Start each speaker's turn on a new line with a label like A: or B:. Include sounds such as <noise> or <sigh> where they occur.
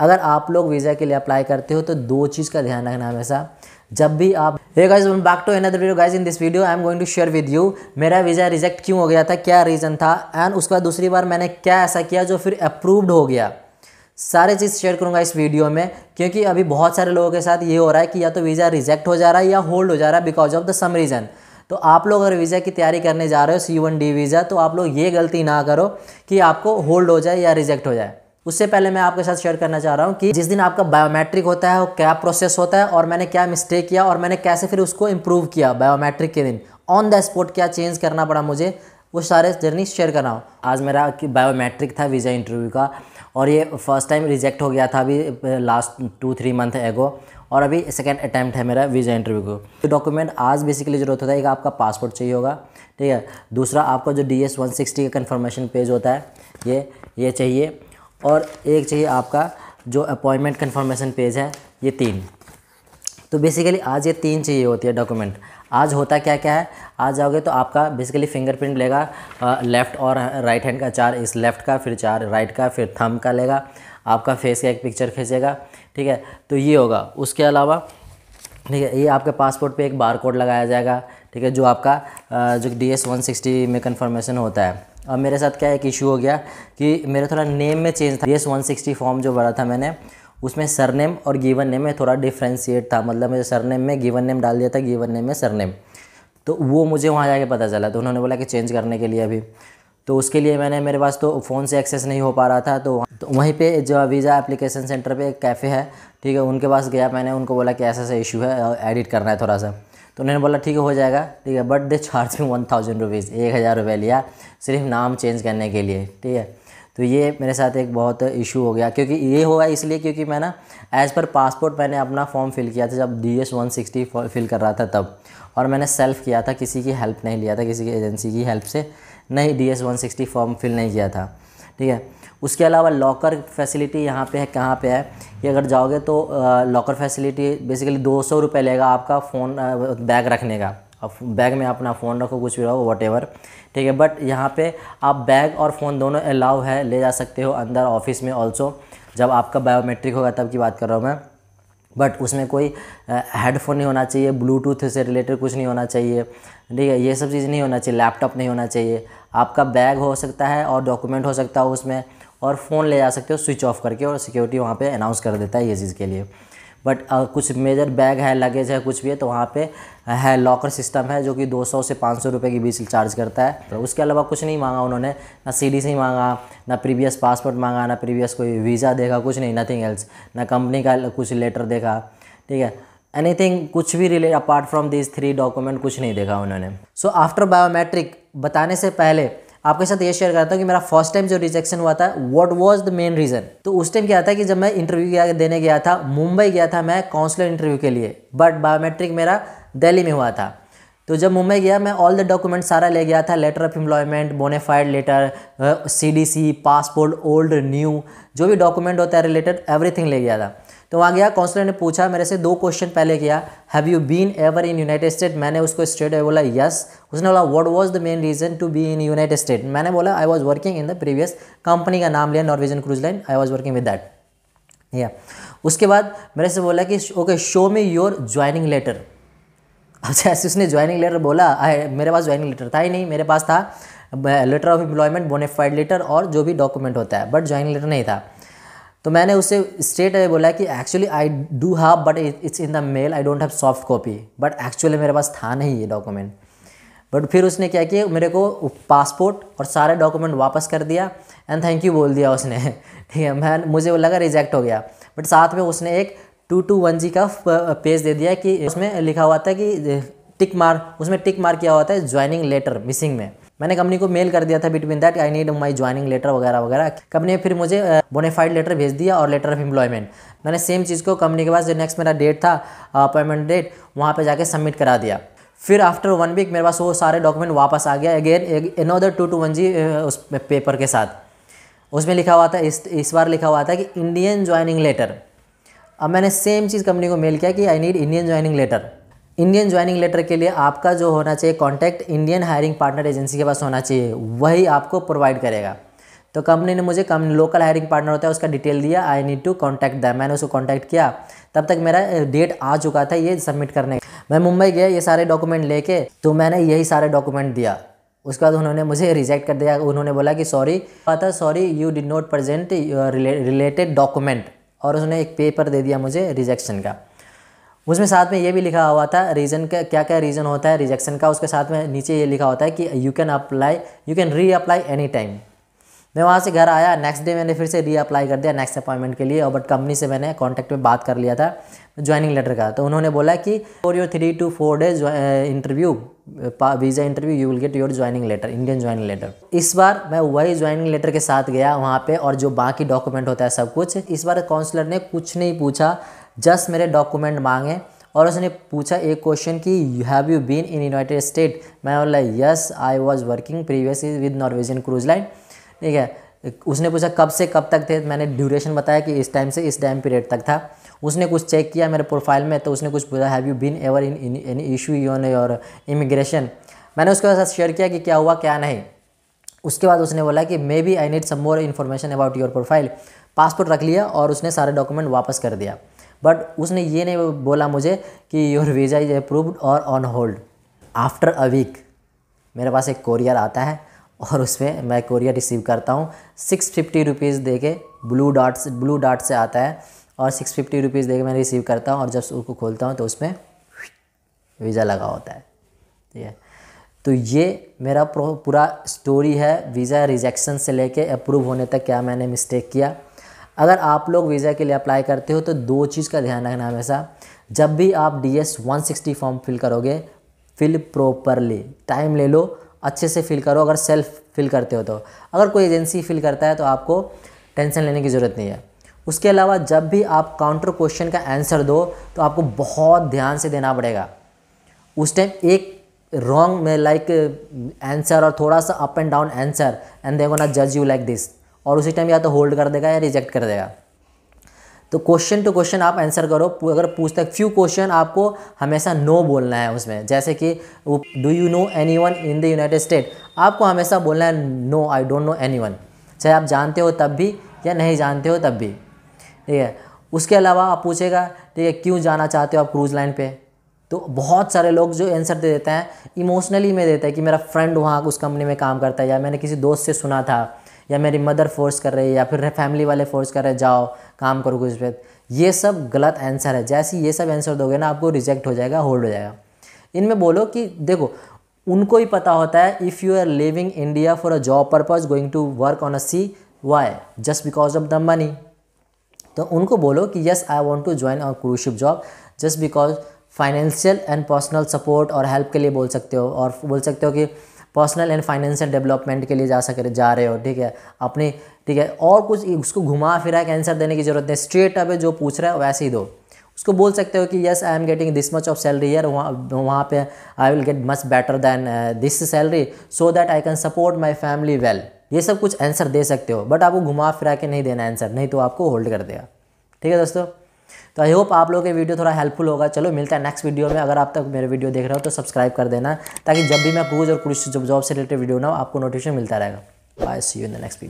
A: अगर आप लोग वीज़ा के लिए अप्लाई करते हो तो दो चीज़ का ध्यान रखना हमेशा जब भी आप hey guys welcome back to another video guys in this video I am going to share with you मेरा वीज़ा रिजेक्ट क्यों हो गया था क्या रीज़न था एंड उसके बाद दूसरी बार मैंने क्या ऐसा किया जो फिर अप्रूव्ड हो गया सारे चीज़ शेयर करूंगा इस वीडियो में क्योंकि अभी बहुत सारे लोगों के साथ ये हो रहा है कि या तो वीज़ा रिजेक्ट हो जा रहा है या होल्ड हो जा रहा है because of the some reason तो आप लोग अगर वीज़ा की तैयारी करने जा रहे हो सी वन डी वीज़ा तो आप लोग ये गलती ना करो कि आपको होल्ड हो जाए या रिजेक्ट हो जाए उससे पहले मैं आपके साथ शेयर करना चाह रहा हूँ कि जिस दिन आपका बायोमेट्रिक होता है वो क्या प्रोसेस होता है और मैंने क्या मिस्टेक किया और मैंने कैसे फिर उसको इम्प्रूव किया बायोमेट्रिक के दिन ऑन द स्पॉट क्या चेंज करना पड़ा मुझे वो सारे जर्नी शेयर कर रहा हूँ आज मेरा बायोमेट्रिक था वीज़ा इंटरव्यू का और ये फर्स्ट टाइम रिजेक्ट हो गया था अभी लास्ट टू थ्री मंथ एगो और अभी सेकेंड अटैम्प्ट है मेरा वीज़ा इंटरव्यू को तो डॉक्यूमेंट आज बेसिकली ज़रूरत होता है एक आपका पासपोर्ट चाहिए होगा ठीक है दूसरा आपका जो डी एस वन सिक्सटी का कन्फर्मेशन पेज होता है ये ये चाहिए और एक चाहिए आपका जो अपॉइंटमेंट कन्फर्मेशन पेज है ये तीन तो बेसिकली आज ये तीन चाहिए होती है डॉक्यूमेंट आज होता क्या क्या है आज जाओगे तो आपका बेसिकली फिंगरप्रिंट लेगा लेफ्ट और राइट हैंड का चार इस लेफ्ट का फिर चार राइट का फिर थम का लेगा आपका फेस का एक पिक्चर खींचेगा ठीक है तो ये होगा उसके अलावा ठीक है ये आपके पासपोर्ट पे एक बार कोड लगाया जाएगा ठीक है जो आपका जो डी एस वन सिक्सटी में कन्फर्मेशन होता है अब मेरे साथ क्या एक इशू हो गया कि मेरा थोड़ा नेम में चेंज था D S one sixty form जो भरा था मैंने उसमें सरनेम और गिवन नेम में थोड़ा डिफ्रेंशिएट था मतलब मुझे सरनेम में गिवन नेम डाल दिया था गिवन नेम में सरनेम तो वो मुझे वहाँ जाके पता चला तो उन्होंने बोला कि चेंज करने के लिए अभी तो उसके लिए मैंने मेरे पास तो फ़ोन से एक्सेस नहीं हो पा रहा था तो, तो वहीं पे जो वीज़ा एप्लीकेशन सेंटर पे एक कैफ़े है ठीक है उनके पास गया मैंने उनको बोला कि ऐसा ऐसा इशू है एडिट करना है थोड़ा सा तो उन्होंने बोला ठीक है हो जाएगा ठीक है but they charge me one thousand rupees एक हज़ार रुपये लिया सिर्फ नाम चेंज करने के लिए ठीक है तो ये मेरे साथ एक बहुत इशू हो गया क्योंकि ये हुआ इसलिए क्योंकि मैं ना एज़ पर पासपोर्ट मैंने अपना फॉर्म फिल किया था जब D S one sixty fill कर रहा था तब और मैंने सेल्फ़ किया था किसी की हेल्प नहीं लिया था किसी की एजेंसी की हेल्प से नहीं D S one sixty form fill नहीं किया था ठीक है उसके अलावा लॉकर फैसिलिटी यहाँ पे है कहाँ पे है ये अगर जाओगे तो लॉकर फैसिलिटी बेसिकली दो सौ रुपये लेगा आपका फ़ोन बैग रखने का अब बैग में अपना फ़ोन रखो कुछ भी रहो वट एवर ठीक है बट यहाँ पे आप बैग और फ़ोन दोनों अलाउ है ले जा सकते हो अंदर ऑफिस में ऑल्सो जब आपका बायोमेट्रिक होगा तब की बात कर रहा हूँ मैं बट उसमें कोई हेडफोन नहीं होना चाहिए ब्लूटूथ से रिलेटेड कुछ नहीं होना चाहिए ठीक है ये सब चीज़ नहीं होना चाहिए लैपटॉप नहीं होना चाहिए आपका बैग हो सकता है और डॉक्यूमेंट हो सकता है उसमें और फ़ोन ले जा सकते हो स्विच ऑफ करके और सिक्योरिटी वहाँ पे अनाउंस कर देता है ये चीज़ के लिए बट कुछ मेजर बैग है लगेज है कुछ भी है तो वहाँ पे है लॉकर सिस्टम है जो कि 200 से 500 रुपए के बीच चार्ज करता है तो उसके अलावा कुछ नहीं मांगा उन्होंने ना सी डी मांगा ना प्रीवियस पासपोर्ट मांगा ना प्रीवियस कोई वीज़ा देखा कुछ नहीं नथिंग एल्स ना कंपनी का कुछ लेटर देखा ठीक है एनीथिंग कुछ भी relate apart from this three document कुछ नहीं देखा उन्होंने सो आफ्टर बायोमेट्रिक बताने से पहले आपके साथ ये शेयर करता हूँ कि मेरा फर्स्ट टाइम जो रिजेक्शन हुआ था what was the main reason तो उस टाइम क्या था कि जब मैं इंटरव्यू गया देने गया था मुंबई गया था मैं काउंसलर इंटरव्यू के लिए बट बायोमेट्रिक मेरा दिल्ली में हुआ था तो जब मुंबई गया मैं ऑल द डॉक्यूमेंट सारा ले गया था letter of employment bonafide letter C D C passport old new जो भी डॉक्यूमेंट होता है रिलेटेड एवरीथिंग ले गया था तो वहाँ गया काउंसलर ने पूछा मेरे से दो क्वेश्चन पहले किया have you been ever in United State मैंने उसको स्टेट है बोला यस उसने बोला what was the main reason to be in United State मैंने बोला I was working in the previous company का नाम लिया Norwegian cruise line I was working with that या उसके बाद मेरे से बोला कि okay show me your joining letter अच्छा ऐसे उसने ज्वाइनिंग लेटर बोला आ, मेरे पास ज्वाइनिंग लेटर था ही नहीं मेरे पास था letter of employment bonafide letter और जो भी डॉक्यूमेंट होता है बट ज्वाइनिंग लेटर नहीं था तो मैंने उससे स्ट्रेट अवे बोला कि actually I do have but it's in the mail I don't have soft copy but actually मेरे पास था नहीं ये डॉक्यूमेंट बट फिर उसने क्या किया मेरे को पासपोर्ट और सारे डॉक्यूमेंट वापस कर दिया एंड थैंक यू बोल दिया उसने <laughs> ठीक है मैं मुझे वो लगा रिजेक्ट हो गया बट साथ में उसने एक टू टू वन जी का पेज दे दिया कि उसमें लिखा हुआ था कि टिक मार उसमें टिक मार किया हुआ था ज्वाइनिंग लेटर मिसिंग में मैंने कंपनी को मेल कर दिया था between that I need my joining letter वगैरह वगैरह कंपनी ने फिर मुझे बोनेफाइड लेटर भेज दिया और लेटर ऑफ एम्प्लॉयमेंट मैंने सेम चीज़ को कंपनी के पास जो नेक्स्ट मेरा डेट था अपॉइंटमेंट डेट वहाँ पर जाके सबमिट करा दिया फिर आफ्टर वन वीक मेरे पास वो सारे डॉक्यूमेंट वापस आ गया again another two two one G उस पेपर के साथ उसमें लिखा हुआ था इस इस बार लिखा हुआ था कि इंडियन ज्वाइनिंग लेटर अब मैंने सेम चीज़ कंपनी को मेल किया कि I need Indian joining letter Indian joining letter के लिए आपका जो होना चाहिए contact Indian hiring partner agency के पास होना चाहिए वही आपको प्रोवाइड करेगा तो कंपनी ने मुझे कम लोकल हायरिंग पार्टनर होता है उसका डिटेल दिया I need to contact them मैंने उसको कॉन्टैक्ट किया तब तक मेरा डेट आ चुका था ये सबमिट करने का मैं मुंबई गया ये सारे डॉक्यूमेंट लेके तो मैंने यही सारे डॉक्यूमेंट दिया उसके बाद उन्होंने मुझे रिजेक्ट कर दिया उन्होंने बोला कि सॉरी पता sorry you did not present related document और उसने एक पेपर दे दिया मुझे रिजेक्शन का उसमें साथ में ये भी लिखा हुआ था रीज़न का क्या क्या रीज़न होता है रिजेक्शन का उसके साथ में नीचे ये लिखा होता है कि you can apply you can reapply any time मैं वहाँ से घर आया नेक्स्ट डे मैंने फिर से री अप्लाई कर दिया नेक्स्ट अपॉइंटमेंट के लिए और बट कंपनी से मैंने कॉन्टैक्ट में बात कर लिया था ज्वाइनिंग लेटर का तो उन्होंने बोला कि for your three two four days interview visa interview you will get your joining letter Indian joining letter इस बार मैं वही ज्वाइनिंग लेटर के साथ गया वहाँ पे और जो बाकी डॉक्यूमेंट होता है सब कुछ इस बार काउंसलर ने कुछ नहीं पूछा जस्ट मेरे डॉक्यूमेंट मांगे और उसने पूछा एक क्वेश्चन कि have you been in United State मैं बोला yes I was working previous with Norwegian cruise line ठीक है उसने पूछा कब से कब तक थे मैंने ड्यूरेशन बताया कि इस टाइम से इस टाइम पीरियड तक था उसने कुछ चेक किया मेरे प्रोफाइल में तो उसने कुछ पूछा have you been ever in any issue on your immigration मैंने उसके साथ शेयर किया कि क्या हुआ क्या नहीं उसके बाद उसने बोला कि maybe I need some more information about your profile passport रख लिया और उसने सारे डॉक्यूमेंट वापस कर दिया बट उसने ये नहीं बोला मुझे कि योर वीज़ा इज अप्रूव्ड और on hold after a week मेरे पास एक कोरियर आता है और उसमें मैं कोरियर रिसीव करता हूँ सिक्स फिफ्टी रुपीज़ दे के ब्लू डॉट ब्लू डॉट से आता है और सिक्स फिफ्टी रुपीज़ दे के मैं रिसीव करता हूँ और जब उसको खोलता हूँ तो उसमें वीज़ा लगा होता है ठीक है तो ये मेरा पूरा स्टोरी है वीज़ा रिजेक्शन से लेके अप्रूव होने तक क्या मैंने मिस्टेक किया अगर आप लोग वीज़ा के लिए अप्लाई करते हो तो दो चीज़ का ध्यान रखना हमेशा जब भी आप D S one sixty form fill करोगे फिल प्रॉपरली टाइम ले लो अच्छे से फील करो अगर सेल्फ फ़िल करते हो तो अगर कोई एजेंसी फ़िल करता है तो आपको टेंशन लेने की ज़रूरत नहीं है उसके अलावा जब भी आप काउंटर क्वेश्चन का आंसर दो तो आपको बहुत ध्यान से देना पड़ेगा उस टाइम एक रॉन्ग में लाइक आंसर और थोड़ा सा up and down answer and देखो ना जज यू लाइक दिस और उसी टाइम या तो होल्ड कर देगा या रिजेक्ट कर देगा तो क्वेश्चन टू क्वेश्चन आप आंसर करो अगर पूछता है फ्यू क्वेश्चन आपको हमेशा नो बोलना है उसमें जैसे कि do you know anyone in the United State आपको हमेशा बोलना है no I don't know anyone चाहे आप जानते हो तब भी या नहीं जानते हो तब भी ठीक है उसके अलावा आप पूछेगा ठीक है क्यों जाना चाहते हो आप क्रूज लाइन पे तो बहुत सारे लोग जो आंसर दे देते हैं इमोशनली में देते हैं कि मेरा फ्रेंड वहाँ उस कंपनी में काम करता है या मैंने किसी दोस्त से सुना था या मेरी मदर फोर्स कर रही है या फिर फैमिली वाले फोर्स कर रहे हैं जाओ काम करो कुछ पे ये सब गलत आंसर है जैसे ये सब आंसर दोगे ना आपको रिजेक्ट हो जाएगा होल्ड हो जाएगा इनमें बोलो कि देखो उनको ही पता होता है if you are living India for a job purpose going to work on a C Y just because of the money तो उनको बोलो कि yes I want to join a cruise ship job just because financial and personal support और help के लिए बोल सकते हो और बोल सकते हो कि पर्सनल एंड फाइनेंशियल डेवलपमेंट के लिए जा सक जा रहे हो ठीक है अपनी ठीक है और कुछ उसको घुमा फिरा के आंसर देने की जरूरत नहीं स्ट्रेट अब जो पूछ रहा है वैसे ही दो उसको बोल सकते हो कि yes I am getting this much of salary यार वहाँ वहाँ पे I will get much better than this salary so that I can support my family well ये सब कुछ आंसर दे सकते हो बट आपको घुमा फिरा के नहीं देना आंसर नहीं तो आपको होल्ड कर देगा ठीक है दोस्तों तो आई होप आप लोगों के वीडियो थोड़ा हेल्पफुल होगा चलो मिलता है नेक्स्ट वीडियो में अगर आप तक मेरे वीडियो देख रहे हो तो सब्सक्राइब कर देना ताकि जब भी मैं पूज और कुछ जॉब से रिलेटेड वीडियो ना आपको नोटिफिकेशन मिलता रहेगा bye see you in the next video